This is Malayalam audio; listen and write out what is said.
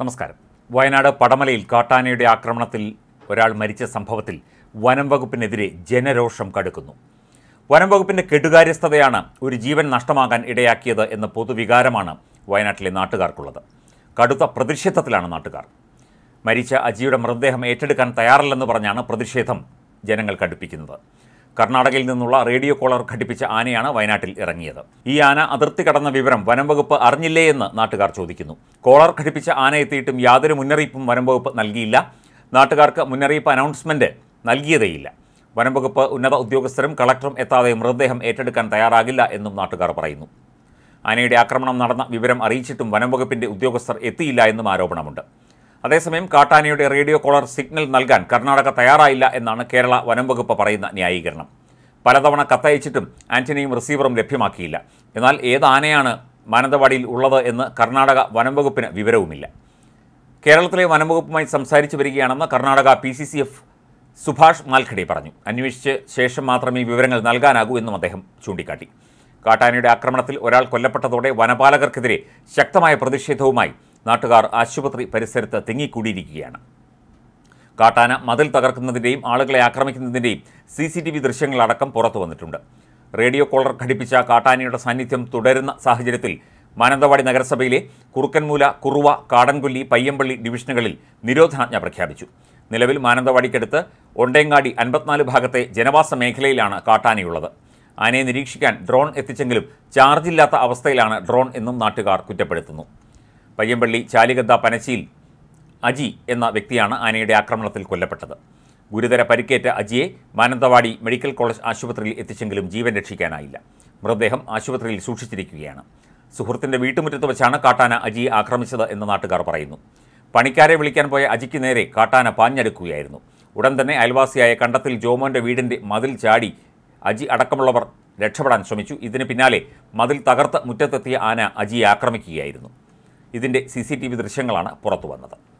നമസ്കാരം വയനാട് പടമലയിൽ കാട്ടാനയുടെ ആക്രമണത്തിൽ ഒരാൾ മരിച്ച സംഭവത്തിൽ വനം വകുപ്പിനെതിരെ ജനരോഷം കടുക്കുന്നു വനം വകുപ്പിൻ്റെ കെടുകാര്യസ്ഥതയാണ് ഒരു ജീവൻ നഷ്ടമാകാൻ ഇടയാക്കിയത് എന്ന പൊതുവികാരമാണ് വയനാട്ടിലെ നാട്ടുകാർക്കുള്ളത് കടുത്ത പ്രതിഷേധത്തിലാണ് നാട്ടുകാർ മരിച്ച അജിയുടെ മൃതദേഹം ഏറ്റെടുക്കാൻ തയ്യാറല്ലെന്ന് പറഞ്ഞാണ് പ്രതിഷേധം ജനങ്ങൾ കടുപ്പിക്കുന്നത് കർണാടകയിൽ നിന്നുള്ള റേഡിയോ കോളർ ഘടിപ്പിച്ച ആനയാണ് വയനാട്ടിൽ ഇറങ്ങിയത് ഈ ആന അതിർത്തി കടന്ന വിവരം വനംവകുപ്പ് അറിഞ്ഞില്ലേ എന്ന് നാട്ടുകാർ ചോദിക്കുന്നു കോളർ ഘടിപ്പിച്ച ആന എത്തിയിട്ടും യാതൊരു മുന്നറിയിപ്പും വനംവകുപ്പ് നൽകിയില്ല നാട്ടുകാർക്ക് മുന്നറിയിപ്പ് അനൗൺസ്മെൻറ്റ് നൽകിയതേയില്ല വനംവകുപ്പ് ഉന്നത ഉദ്യോഗസ്ഥരും കളക്ടറും എത്താതെ മൃതദേഹം ഏറ്റെടുക്കാൻ തയ്യാറാകില്ല എന്നും നാട്ടുകാർ പറയുന്നു ആനയുടെ ആക്രമണം നടന്ന വിവരം അറിയിച്ചിട്ടും വനംവകുപ്പിൻ്റെ ഉദ്യോഗസ്ഥർ എത്തിയില്ല എന്നും ആരോപണമുണ്ട് അതേസമയം കാട്ടാനയുടെ റേഡിയോ കോളർ സിഗ്നൽ നൽകാൻ കർണാടക തയ്യാറായില്ല എന്നാണ് കേരള വനംവകുപ്പ് പറയുന്ന ന്യായീകരണം പലതവണ കത്തയച്ചിട്ടും ആന്റണിയും റിസീവറും ലഭ്യമാക്കിയില്ല എന്നാൽ ഏത് ആനയാണ് മാനന്തവാടിയിൽ ഉള്ളത് എന്ന് കർണാടക വനംവകുപ്പിന് വിവരവുമില്ല കേരളത്തിലെ വനംവകുപ്പുമായി സംസാരിച്ചു വരികയാണെന്ന് Karnataka P C C F Subhash Malkhede പറഞ്ഞു അന്വേഷിച്ച് ശേഷം മാത്രമേ വിവരങ്ങൾ നൽകാനാകൂ എന്നും അദ്ദേഹം ചൂണ്ടിക്കാട്ടി കാട്ടാനയുടെ ആക്രമണത്തിൽ ഒരാൾ കൊല്ലപ്പെട്ടതോടെ വനപാലകർക്കെതിരെ ശക്തമായ പ്രതിഷേധവുമായി നാട്ടുകാർ ആശുപത്രി പരിസരത്ത് തിങ്ങിക്കൂടിയിരിക്കുകയാണ് കാട്ടാന മതിൽ തകർക്കുന്നതിൻ്റെയും ആളുകളെ ആക്രമിക്കുന്നതിൻ്റെയും സി സി ടി വി ദൃശ്യങ്ങളടക്കം പുറത്തു വന്നിട്ടുണ്ട് റേഡിയോ കോളർ ഘടിപ്പിച്ച കാട്ടാനയുടെ സാന്നിധ്യം തുടരുന്ന സാഹചര്യത്തിൽ മാനന്തവാടി നഗരസഭയിലെ കുറുക്കൻമൂല കുറുവ കാടൻകൊല്ലി പയ്യമ്പള്ളി ഡിവിഷനുകളിൽ നിരോധനാജ്ഞ പ്രഖ്യാപിച്ചു നിലവിൽ മാനന്തവാടിക്കടുത്ത് ഒണ്ടേങ്ങാടി അൻപത്തിനാല് ഭാഗത്തെ ജനവാസ മേഖലയിലാണ് കാട്ടാനയുള്ളത് ആനയെ നിരീക്ഷിക്കാൻ ഡ്രോൺ എത്തിച്ചെങ്കിലും ചാർജില്ലാത്ത അവസ്ഥയിലാണ് ഡ്രോൺ എന്നും നാട്ടുകാർ കുറ്റപ്പെടുത്തുന്നു പയ്യമ്പള്ളി ചാലികദ്ദ പനച്ചിയിൽ അജി എന്ന വ്യക്തിയാണ് ആനയുടെ ആക്രമണത്തിൽ കൊല്ലപ്പെട്ടത് ഗുരുതര പരിക്കേറ്റ അജിയെ മാനന്തവാടി മെഡിക്കൽ കോളേജ് ആശുപത്രിയിൽ എത്തിച്ചെങ്കിലും ജീവൻ രക്ഷിക്കാനായില്ല മൃതദേഹം ആശുപത്രിയിൽ സൂക്ഷിച്ചിരിക്കുകയാണ് സുഹൃത്തിൻ്റെ വീട്ടുമുറ്റത്ത് വെച്ചാണ് കാട്ടാന അജിയെ ആക്രമിച്ചത് എന്ന് നാട്ടുകാർ പറയുന്നു പണിക്കാരെ വിളിക്കാൻ പോയ അജിക്ക് നേരെ കാട്ടാന പാഞ്ഞെടുക്കുകയായിരുന്നു ഉടൻ തന്നെ അയൽവാസിയായ കണ്ടത്തിൽ ജോമോൻ്റെ വീടിൻ്റെ മതിൽ ചാടി അജി അടക്കമുള്ളവർ രക്ഷപ്പെടാൻ ശ്രമിച്ചു ഇതിന് പിന്നാലെ മതിൽ തകർത്ത് മുറ്റത്തെത്തിയ ആന അജിയെ ആക്രമിക്കുകയായിരുന്നു ഇതിൻ്റെ സി സി ടി വി ദൃശ്യങ്ങളാണ് പുറത്തു വന്നത്